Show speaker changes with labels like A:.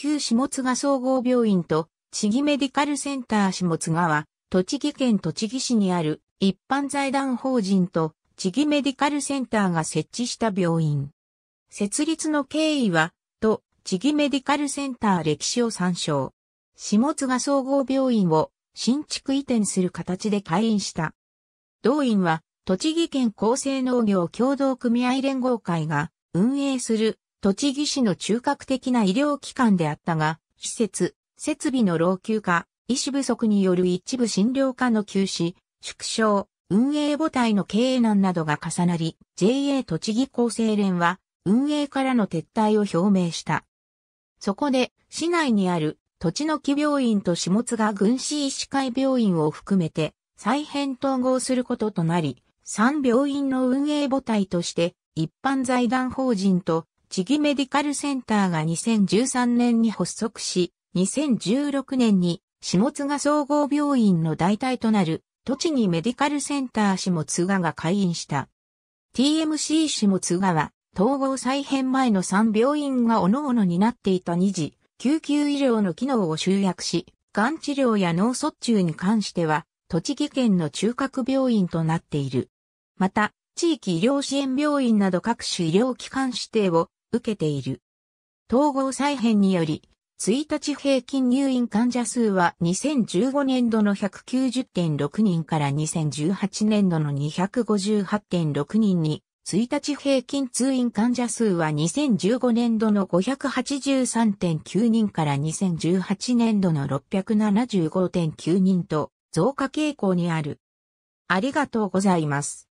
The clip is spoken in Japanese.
A: 旧下津賀総合病院と、地義メディカルセンター下津賀は、栃木県栃木市にある一般財団法人と、地義メディカルセンターが設置した病院。設立の経緯は、と、地義メディカルセンター歴史を参照。下津賀総合病院を新築移転する形で開院した。同院は、栃木県厚生農業協同組合連合会が運営する栃木市の中核的な医療機関であったが、施設、設備の老朽化、医師不足による一部診療科の休止、縮小、運営母体の経営難などが重なり、JA 栃木厚生連は運営からの撤退を表明した。そこで、市内にある、栃の木病院と下津が軍師医師会病院を含めて、再編統合することとなり、3病院の運営母体として、一般財団法人と地域メディカルセンターが2013年に発足し、2016年に下津賀総合病院の代替となる、栃木メディカルセンター下津賀が開院した。TMC 下津賀は、統合再編前の3病院が各々になっていた2次、救急医療の機能を集約し、がん治療や脳卒中に関しては、栃木県の中核病院となっている。また、地域医療支援病院など各種医療機関指定を受けている。統合再編により、1日平均入院患者数は2015年度の190.6人から2018年度の258.6人に、1日平均通院患者数は2015年度の583.9人から2018年度の675.9人と増加傾向にある。ありがとうございます。